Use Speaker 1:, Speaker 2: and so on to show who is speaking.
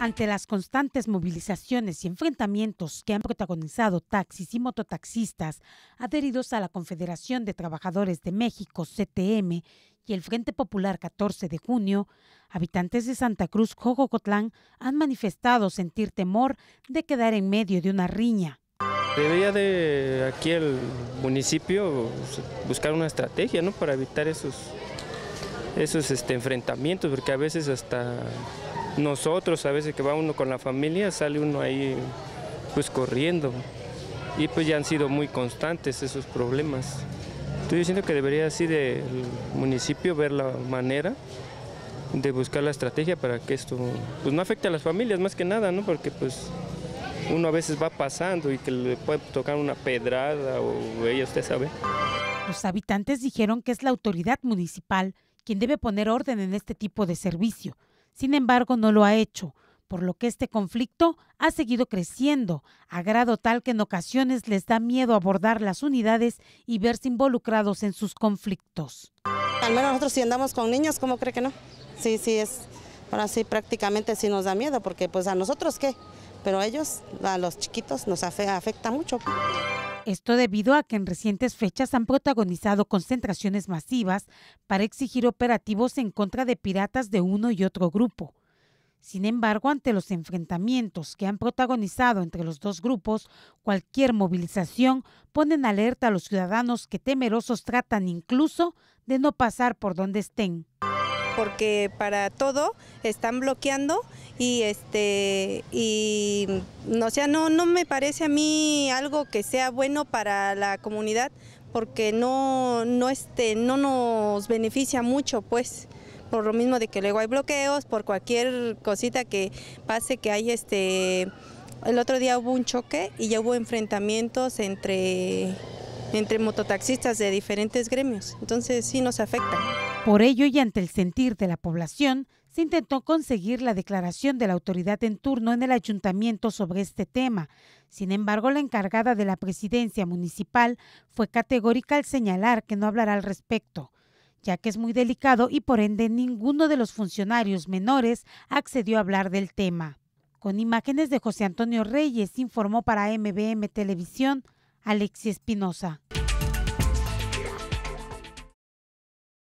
Speaker 1: Ante las constantes movilizaciones y enfrentamientos que han protagonizado taxis y mototaxistas adheridos a la Confederación de Trabajadores de México, CTM, y el Frente Popular 14 de junio, habitantes de Santa Cruz, Jogocotlán, han manifestado sentir temor de quedar en medio de una riña.
Speaker 2: Debería de aquí el municipio pues, buscar una estrategia ¿no? para evitar esos, esos este, enfrentamientos, porque a veces hasta nosotros, a veces que va uno con la familia, sale uno ahí pues corriendo. Y pues ya han sido muy constantes esos problemas. Estoy diciendo que debería así del municipio ver la manera de buscar la estrategia para que esto pues no afecte a las familias más que nada, ¿no? Porque pues uno a veces va pasando y que le puede tocar una pedrada o ella usted sabe. Los
Speaker 1: habitantes dijeron que es la autoridad municipal quien debe poner orden en este tipo de servicio, sin embargo, no lo ha hecho, por lo que este conflicto ha seguido creciendo, a grado tal que en ocasiones les da miedo abordar las unidades y verse involucrados en sus conflictos. Al menos nosotros si andamos con niños, ¿cómo cree que no? Sí, sí, es, ahora sí prácticamente sí nos da miedo, porque pues a nosotros qué, pero a ellos, a los chiquitos, nos afecta mucho. Esto debido a que en recientes fechas han protagonizado concentraciones masivas para exigir operativos en contra de piratas de uno y otro grupo. Sin embargo, ante los enfrentamientos que han protagonizado entre los dos grupos, cualquier movilización pone en alerta a los ciudadanos que temerosos
Speaker 3: tratan incluso de no pasar por donde estén. Porque para todo están bloqueando y este y no mm, sea no no me parece a mí algo que sea bueno para la comunidad porque no no este no nos beneficia mucho pues por lo mismo de que luego hay bloqueos por cualquier cosita que pase que hay este el otro día hubo un choque y ya hubo enfrentamientos entre entre mototaxistas de diferentes gremios entonces sí nos afecta
Speaker 1: por ello y ante el sentir de la población, se intentó conseguir la declaración de la autoridad en turno en el ayuntamiento sobre este tema. Sin embargo, la encargada de la presidencia municipal fue categórica al señalar que no hablará al respecto, ya que es muy delicado y por ende ninguno de los funcionarios menores accedió a hablar del tema. Con imágenes de José Antonio Reyes, informó para MBM Televisión Alexis Espinosa.